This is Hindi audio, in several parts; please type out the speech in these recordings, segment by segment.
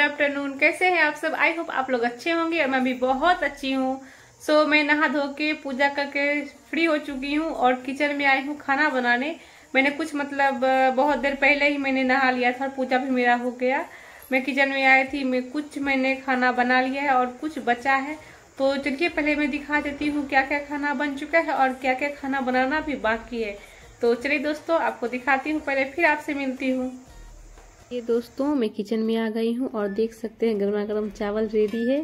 गुड आफ्टरनून कैसे हैं आप सब आई होप आप लोग अच्छे होंगे और मैं भी बहुत अच्छी हूँ सो so, मैं नहा धो के पूजा करके फ्री हो चुकी हूँ और किचन में आई हूँ खाना बनाने मैंने कुछ मतलब बहुत देर पहले ही मैंने नहा लिया था और पूजा भी मेरा हो गया मैं किचन में आई थी मैं कुछ मैंने खाना बना लिया है और कुछ बचा है तो चलिए पहले मैं दिखा देती हूँ क्या क्या खाना बन चुका है और क्या क्या खाना बनाना भी बाकी है तो चलिए दोस्तों आपको दिखाती हूँ पहले फिर आपसे मिलती हूँ ये दोस्तों मैं किचन में आ गई हूँ और देख सकते हैं गर्मा गर्म चावल रेडी है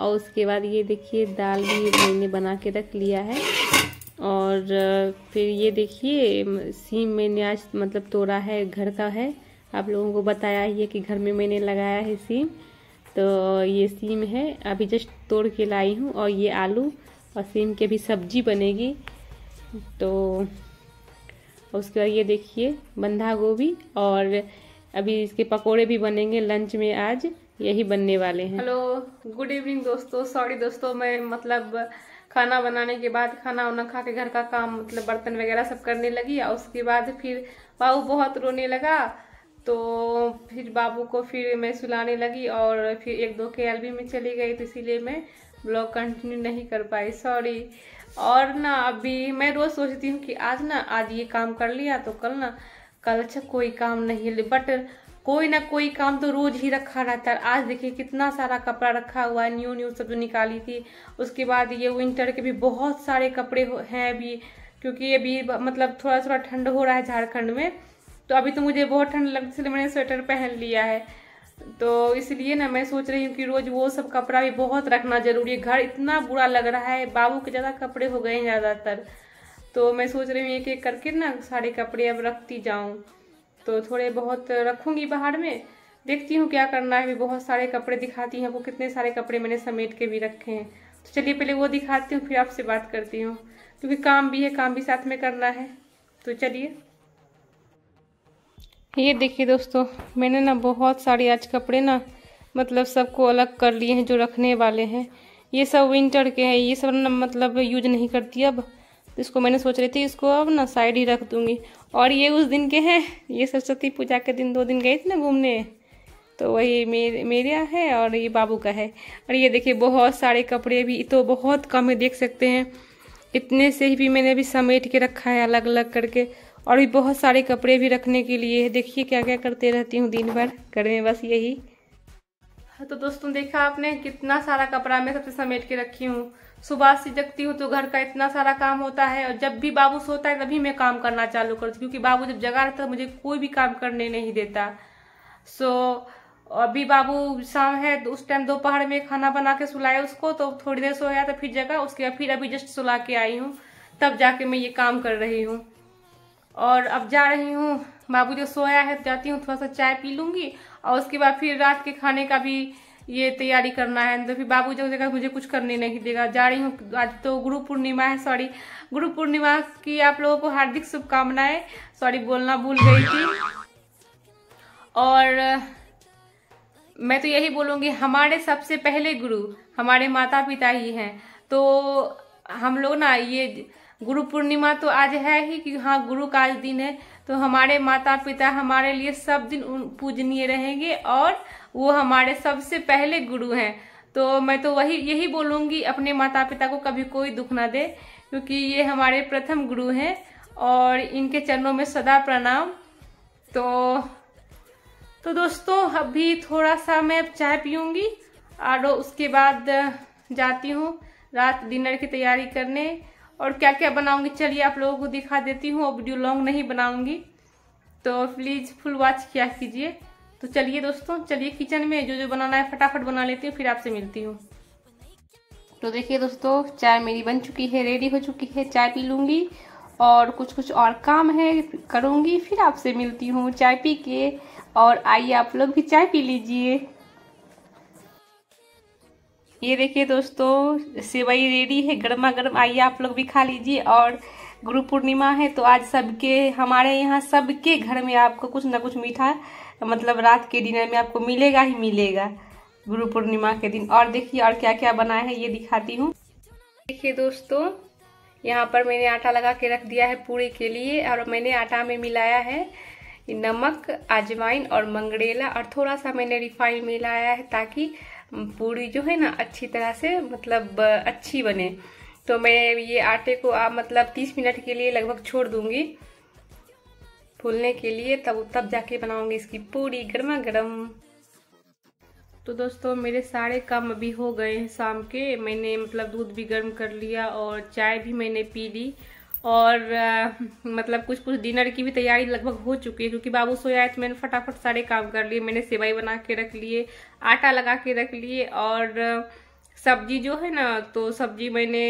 और उसके बाद ये देखिए दाल भी मैंने बना के रख लिया है और फिर ये देखिए सीम मैंने आज मतलब तोड़ा है घर का है आप लोगों को बताया ही है कि घर में मैंने लगाया है सीम तो ये सीम है अभी जस्ट तोड़ के लाई हूँ और ये आलू और सीम की भी सब्जी बनेगी तो उसके बाद ये देखिए बंधा गोभी और अभी इसके पकोड़े भी बनेंगे लंच में आज यही बनने वाले हैं हेलो गुड इवनिंग दोस्तों सॉरी दोस्तों मैं मतलब खाना बनाने के बाद खाना वाना खा के घर का काम मतलब बर्तन वगैरह सब करने लगी और उसके बाद फिर बाबू बहुत रोने लगा तो फिर बाबू को फिर मैं सुलाने लगी और फिर एक दो के एलबी में चली गई तो इसीलिए मैं ब्लॉग कंटिन्यू नहीं कर पाई सॉरी और ना अभी मैं रोज़ सोचती हूँ कि आज ना आज ये काम कर लिया तो कल ना कल अच्छा कोई काम नहीं है बट कोई ना कोई काम तो रोज ही रखा रहता है आज देखिए कितना सारा कपड़ा रखा हुआ है न्यू न्यू सब जो निकाली थी उसके बाद ये विंटर के भी बहुत सारे कपड़े हैं अभी क्योंकि अभी मतलब थोड़ा थोड़ा ठंड हो रहा है झारखंड में तो अभी तो मुझे बहुत ठंड लग इसलिए मैंने स्वेटर पहन लिया है तो इसलिए ना मैं सोच रही हूँ कि रोज़ वो सब कपड़ा भी बहुत रखना ज़रूरी है घर इतना बुरा लग रहा है बाबू के ज़्यादा कपड़े हो गए हैं ज़्यादातर तो मैं सोच रही हूँ एक एक करके ना सारे कपड़े अब रखती जाऊँ तो थोड़े बहुत रखूँगी बाहर में देखती हूँ क्या करना है अभी बहुत सारे कपड़े दिखाती हैं वो कितने सारे कपड़े मैंने समेट के भी रखे हैं तो चलिए पहले वो दिखाती हूँ फिर आपसे बात करती हूँ क्योंकि काम भी है काम भी साथ में करना है तो चलिए ये देखिए दोस्तों मैंने ना बहुत सारे आज कपड़े ना मतलब सबको अलग कर लिए हैं जो रखने वाले हैं ये सब विंटर के हैं ये सब ना मतलब यूज नहीं करती अब तो इसको मैंने सोच रही थी इसको अब ना साइड ही रख दूंगी और ये उस दिन के हैं ये सरस्वती पूजा के दिन दो दिन गए थे ना घूमने तो वही मेरे मेरा है और ये बाबू का है और ये देखिए बहुत सारे कपड़े भी तो बहुत कम है देख सकते हैं इतने से ही भी मैंने अभी समेट के रखा है अलग अलग करके और भी बहुत सारे कपड़े भी रखने के लिए देखिए क्या क्या करते रहती हूँ दिन भर घर में बस यही हाँ, तो दोस्तों देखा आपने कितना सारा कपड़ा मैं सबसे समेट के रखी हूँ सुबह से जगती हूँ तो घर का इतना सारा काम होता है और जब भी बाबू सोता है तभी मैं काम करना चालू करती क्योंकि बाबू जब जगा रहता है मुझे कोई भी काम करने नहीं देता सो अभी बाबू शाम है तो उस टाइम दोपहर में खाना बना के सुलाए उसको तो थोड़ी देर सोया तो फिर जगा उसके बाद फिर अभी जस्ट सुला के आई हूँ तब जाके मैं ये काम कर रही हूँ और अब जा रही हूँ बाबू जो सोया है तो जाती हूँ थोड़ा सा चाय पी लूँगी और उसके बाद फिर रात के खाने का भी ये तैयारी करना है तो फिर बाबू जब कहा मुझे कुछ करने नहीं देगा जा रही हूँ आज तो गुरु पूर्णिमा है सॉरी गुरु पूर्णिमा की आप लोगों को हार्दिक शुभकामनाएं सॉरी बोलना भूल गई थी और मैं तो यही बोलूँगी हमारे सबसे पहले गुरु हमारे माता पिता ही हैं तो हम लोग ना ये गुरु पूर्णिमा तो आज है ही कि हाँ गुरु का आज दिन है तो हमारे माता पिता हमारे लिए सब दिन पूजनीय रहेंगे और वो हमारे सबसे पहले गुरु हैं तो मैं तो वही यही बोलूँगी अपने माता पिता को कभी कोई दुख ना दे क्योंकि ये हमारे प्रथम गुरु हैं और इनके चरणों में सदा प्रणाम तो तो दोस्तों अभी थोड़ा सा मैं चाय पीऊँगी और उसके बाद जाती हूँ रात डिनर की तैयारी करने और क्या क्या बनाऊंगी चलिए आप लोगों को दिखा देती हूँ वीडियो लॉन्ग नहीं बनाऊंगी तो प्लीज़ फुल वॉच किया कीजिए तो चलिए दोस्तों चलिए किचन में जो जो बनाना है फटाफट बना लेती हूँ फिर आपसे मिलती हूँ तो देखिए दोस्तों चाय मेरी बन चुकी है रेडी हो चुकी है चाय पी लूँगी और कुछ कुछ और काम है करूँगी फिर आपसे मिलती हूँ चाय पी के और आइए आप लोग भी चाय पी लीजिए ये देखिए दोस्तों सेवई रेडी है गर्मा गर्म आइए आप लोग भी खा लीजिए और गुरु पूर्णिमा है तो आज सबके हमारे यहाँ सबके घर में आपको कुछ ना कुछ मीठा मतलब रात के डिनर में आपको मिलेगा ही मिलेगा गुरु पूर्णिमा के दिन और देखिए और क्या क्या बनाया है ये दिखाती हूँ देखिए दोस्तों यहाँ पर मैंने आटा लगा के रख दिया है पूरे के लिए और मैंने आटा में मिलाया है नमक अजवाइन और मंगरेला और थोड़ा सा मैंने रिफाइन मिलाया है ताकि पूड़ी जो है ना अच्छी तरह से मतलब अच्छी बने तो मैं ये आटे को आप मतलब 30 मिनट के लिए लगभग छोड़ दूंगी फूलने के लिए तब तब जाके बनाऊंगी इसकी पूरी गर्मा गर्म तो दोस्तों मेरे सारे काम अभी हो गए हैं शाम के मैंने मतलब दूध भी गर्म कर लिया और चाय भी मैंने पी ली और आ, मतलब कुछ कुछ डिनर की भी तैयारी लगभग हो चुकी है क्योंकि बाबू सोया है तो मैंने फटाफट सारे काम कर लिए मैंने सेवाई बना के रख लिए आटा लगा के रख लिए और सब्जी जो है ना तो सब्जी मैंने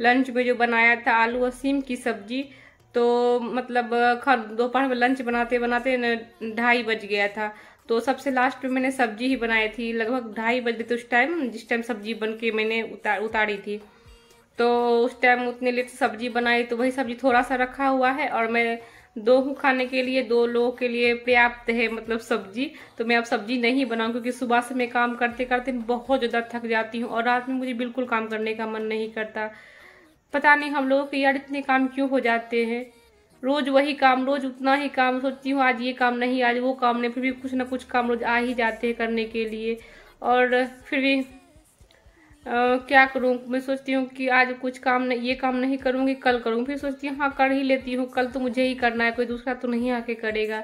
लंच में जो बनाया था आलू और सीम की सब्जी तो मतलब दोपहर में लंच बनाते बनाते ढाई बज गया था तो सबसे लास्ट में मैंने सब्जी ही बनाई थी लगभग ढाई बजे थे तो उस टाइम जिस टाइम सब्जी बन के मैंने उतार उतारी थी तो उस टाइम उतने लिए तो सब्जी बनाई तो वही सब्जी थोड़ा सा रखा हुआ है और मैं दो हूँ खाने के लिए दो लोगों के लिए पर्याप्त है मतलब सब्जी तो मैं अब सब्जी नहीं बनाऊँ क्योंकि सुबह से मैं काम करते करते बहुत ज़्यादा थक जाती हूँ और रात में मुझे बिल्कुल काम करने का मन नहीं करता पता नहीं हम लोगों के यार इतने काम क्यों हो जाते हैं रोज़ वही काम रोज़ उतना ही काम सोचती हूँ आज ये काम नहीं आज वो काम नहीं फिर भी कुछ ना कुछ काम रोज़ आ ही जाते हैं करने के लिए और फिर भी क्या करूँ मैं सोचती हूँ कि आज कुछ काम नहीं ये काम नहीं करूँगी कल करूँ फिर सोचती हूँ हाँ कर ही लेती हूँ कल तो मुझे ही करना है कोई दूसरा तो नहीं आके करेगा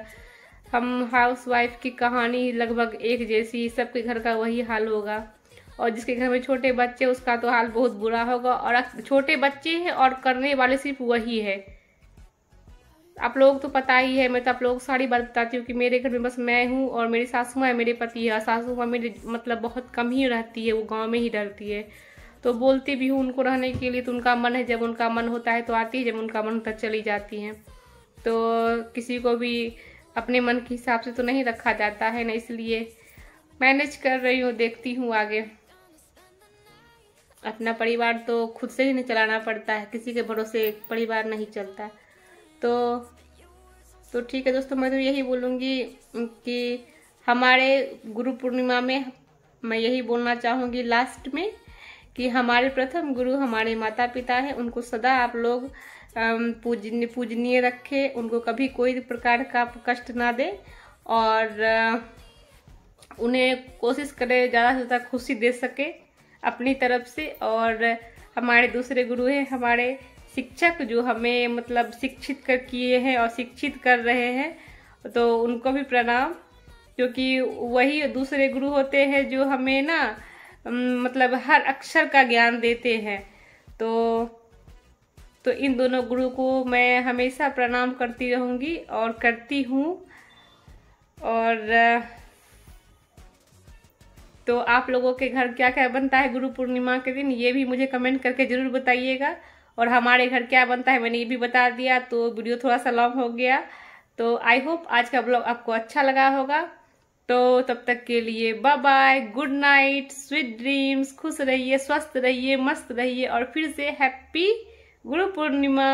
हम हाउस वाइफ की कहानी लगभग एक जैसी सबके घर का वही हाल होगा और जिसके घर में छोटे बच्चे उसका तो हाल बहुत बुरा होगा और छोटे बच्चे हैं और करने वाले सिर्फ वही है आप लोग तो पता ही है मैं तो आप लोग सारी बात बताती हूँ कि मेरे घर में बस मैं हूँ और मेरी सासू माँ मेरे पति है सासू माँ मेरी मतलब बहुत कम ही रहती है वो गाँव में ही रहती है तो बोलती भी हूँ उनको रहने के लिए तो उनका मन है जब उनका मन होता है तो आती है जब उनका मन होता चली जाती हैं तो किसी को भी अपने मन के हिसाब से तो नहीं रखा जाता है ना इसलिए मैनेज कर रही हूँ देखती हूँ आगे अपना परिवार तो खुद से ही नहीं चलाना पड़ता है किसी के भरोसे परिवार नहीं चलता तो तो ठीक है दोस्तों मैं तो यही बोलूँगी कि हमारे गुरु पूर्णिमा में मैं यही बोलना चाहूँगी लास्ट में कि हमारे प्रथम गुरु हमारे माता पिता हैं उनको सदा आप लोग पूजन पूजनीय रखें उनको कभी कोई प्रकार का कष्ट ना दें और उन्हें कोशिश करें ज़्यादा से ज़्यादा खुशी दे सके अपनी तरफ से और हमारे दूसरे गुरु हैं हमारे शिक्षक जो हमें मतलब शिक्षित कर किए हैं और शिक्षित कर रहे हैं तो उनको भी प्रणाम क्योंकि वही दूसरे गुरु होते हैं जो हमें ना मतलब हर अक्षर का ज्ञान देते हैं तो तो इन दोनों गुरु को मैं हमेशा प्रणाम करती रहूँगी और करती हूँ और तो आप लोगों के घर क्या क्या बनता है गुरु पूर्णिमा के दिन ये भी मुझे कमेंट करके ज़रूर बताइएगा और हमारे घर क्या बनता है मैंने ये भी बता दिया तो वीडियो थोड़ा सा लॉन्ग हो गया तो आई होप आज का ब्लॉग आपको अच्छा लगा होगा तो तब तक के लिए bye bye good night sweet dreams खुश रहिए स्वस्थ रहिए मस्त रहिए और फिर से हैप्पी गुरु पूर्णिमा